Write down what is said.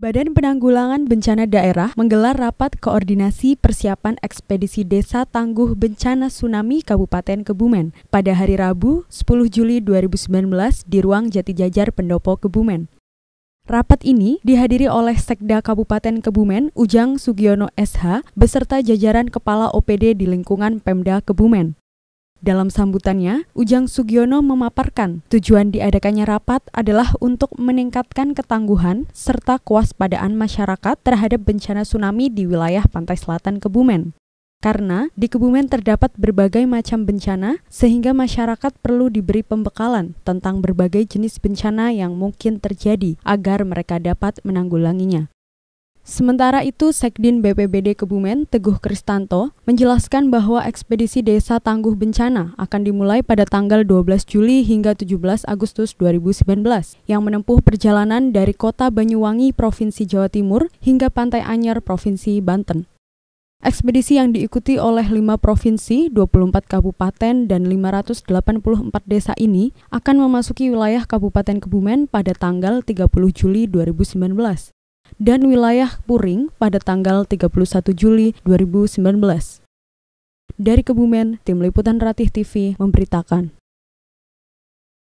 Badan Penanggulangan Bencana Daerah menggelar rapat koordinasi persiapan ekspedisi desa tangguh bencana tsunami Kabupaten Kebumen pada hari Rabu 10 Juli 2019 di ruang Jati Jajar Pendopo Kebumen. Rapat ini dihadiri oleh Sekda Kabupaten Kebumen Ujang Sugiono SH beserta jajaran Kepala OPD di lingkungan Pemda Kebumen. Dalam sambutannya, Ujang Sugiono memaparkan tujuan diadakannya rapat adalah untuk meningkatkan ketangguhan serta kewaspadaan masyarakat terhadap bencana tsunami di wilayah pantai selatan Kebumen. Karena di Kebumen terdapat berbagai macam bencana, sehingga masyarakat perlu diberi pembekalan tentang berbagai jenis bencana yang mungkin terjadi agar mereka dapat menanggulanginya. Sementara itu, Sekdin BPBD Kebumen, Teguh Kristanto, menjelaskan bahwa ekspedisi desa tangguh bencana akan dimulai pada tanggal 12 Juli hingga 17 Agustus 2019 yang menempuh perjalanan dari kota Banyuwangi, Provinsi Jawa Timur hingga Pantai Anyer, Provinsi Banten. Ekspedisi yang diikuti oleh 5 provinsi, 24 kabupaten, dan 584 desa ini akan memasuki wilayah Kabupaten Kebumen pada tanggal 30 Juli 2019 dan wilayah Puring pada tanggal 31 Juli 2019. Dari Kebumen, Tim Liputan Ratih TV memberitakan.